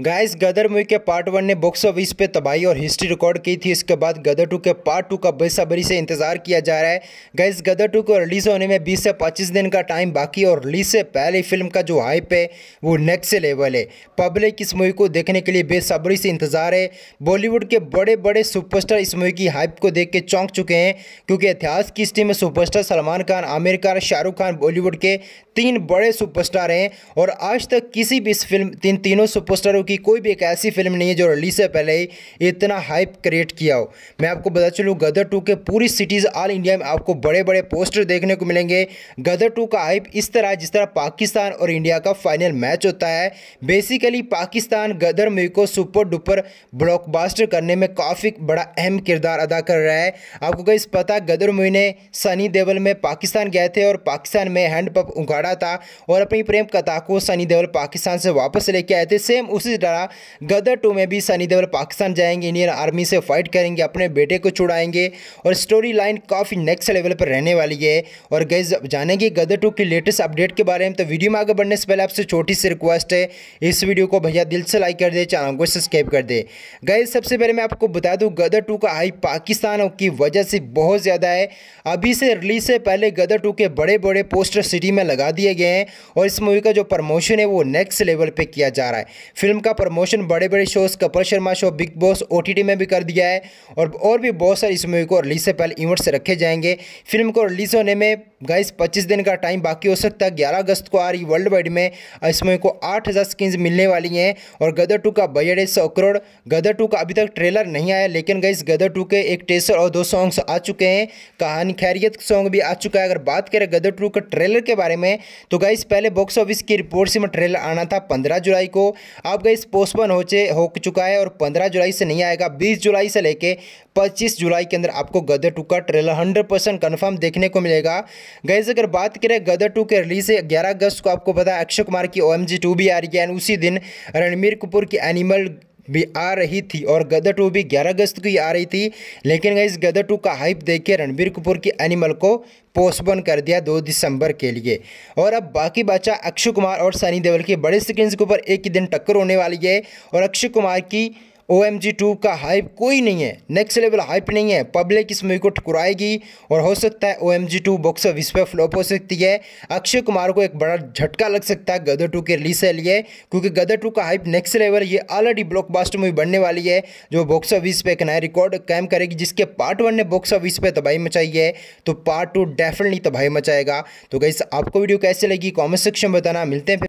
guys Gadar movie के part one ने box office पे तबाही और हिस्ट्री रिकॉर्ड की थी इसके बाद गदर टू के पार्ट टू का बेसब्री से इंतजार किया जा रहा है गाइस गदर टू को रिलीज होने में 20 से 25 दिन का टाइम बाकी और रिलीज से पहले फिल्म का जो हाइप है वो नेक्स्ट लेवल है पब्लिक इस मूवी को देखने के लिए बेसब्री से इंतजार है बॉलीवुड के बड़े बड़े सुपरस्टार इस मूवी की हाइप को देख के चौंक चुके हैं क्योंकि इतिहास की हिस्ट्री में सुपरस्टार सलमान खान आमिर खान शाहरुख खान बॉलीवुड के तीन बड़े सुपरस्टार हैं और आज तक किसी भी इस फिल्म तीन तीनों सुपरस्टारों हूँ कि कोई भी एक ऐसी फिल्म नहीं है जो रिलीज से पहले ही इतना हाइप क्रिएट किया हो मैं आपको बता चलूँ गदर टू के पूरी सिटीज़ ऑल इंडिया में आपको बड़े बड़े पोस्टर देखने को मिलेंगे गदर टू का हाइप इस तरह जिस तरह पाकिस्तान और इंडिया का फाइनल मैच होता है बेसिकली पाकिस्तान गदर मूवी को सुपर डुपर ब्लॉकबास्टर करने में काफ़ी बड़ा अहम किरदार अदा कर रहा है आपको कहीं पता गदर मूवी ने सनी देवल में पाकिस्तान गए थे और पाकिस्तान में हैंडपम्प उगाड़ा था और अपनी प्रेम कथा को सनी देवल पाकिस्तान से वापस लेके आए थे सेम उसी इसी तरह गदर टू में भी सनी देवल पाकिस्तान जाएंगे इंडियन आर्मी से फाइट करेंगे अपने बेटे को छुड़ाएंगे और स्टोरी लाइन काफ़ी नेक्स्ट लेवल पर रहने वाली है और गैस जानेंगे गदर टू की लेटेस्ट अपडेट के बारे में तो वीडियो में आगे बढ़ने से पहले आपसे छोटी सी रिक्वेस्ट है इस वीडियो को भैया दिल से लाइक कर दे चैनल को सब्सक्राइब कर दे गैस सबसे पहले मैं आपको बता दूँ गदर टू का हाई पाकिस्तान की वजह से बहुत ज़्यादा है अभी से रिलीज से पहले गदर टू के बड़े बड़े पोस्टर सिटी में लगा दिए गए हैं और इस मूवी का जो प्रमोशन है वो नेक्स्ट लेवल पर किया जा रहा है फिल्म का प्रमोशन बड़े बड़े shows Kapil Sharma show Bigg Boss ओ में भी कर दिया है और और भी बहुत सारे इस मूवी को रिलीज से पहले इवेंट्स रखे जाएंगे फिल्म को रिलीज़ होने में गाइस 25 दिन का टाइम बाकी हो सकता है ग्यारह अगस्त को आ रही वर्ल्ड वाइड में इस मूवी को आठ हज़ार स्क्रीन मिलने वाली हैं और गदर टू का बजट है सौ करोड़ गदर टू का अभी तक ट्रेलर नहीं आया लेकिन गाइस गदर टू के एक टेसर और दो सॉन्ग्स आ चुके हैं कहानी खैरियत सॉन्ग भी आ चुका है अगर बात करें गदर टू के ट्रेलर के बारे में तो गाइस पहले बॉक्स ऑफिस की रिपोर्ट से में ट्रेलर आना था पंद्रह जुलाई को आप गई गाइस पोस्टपोन हो चे हो चुका है और 15 जुलाई से नहीं आएगा 20 जुलाई से लेके 25 जुलाई के अंदर आपको गदर टू का ट्रेलर 100 परसेंट कन्फर्म देखने को मिलेगा गैस अगर बात करें गदर टू के रिलीज से 11 अगस्त को आपको पता है अक्षय कुमार की ओ एम भी आ रही है एंड उसी दिन रणबीर कपूर की एनिमल भी आ रही थी और गदर टू भी 11 अगस्त को ही आ रही थी लेकिन इस गदर टू का हाइप देख के रणबीर कपूर की एनिमल को पोस्टपोन कर दिया 2 दिसंबर के लिए और अब बाकी बचा अक्षय कुमार और सनी देवल की बड़े स्क्रीन के ऊपर एक ही दिन टक्कर होने वाली है और अक्षय कुमार की ओ एम जी टू का हाइप कोई नहीं है नेक्स्ट लेवल हाइप नहीं है पब्लिक इस मूवी को ठुकराएगी और हो सकता है O M G two box office flop फ्लॉप हो सकती है अक्षय कुमार को एक बड़ा झटका लग सकता है गदर टू के रिलीज से लिए क्योंकि गदर टू का हाइप नेक्स्ट लेवल ये ऑलरेडी ब्लॉकबास्टर मूवी बनने वाली है जो बॉक्स ऑफिस पर एक नया रिकॉर्ड कायम करेगी जिसके पार्ट वन ने बॉक्स ऑफिस पर तबाही मचाई है तो पार्ट टू डेफिनेटली तबाही मचाएगा तो गई आपको वीडियो कैसे लगी कॉमेंट सेक्शन बताना मिलते हैं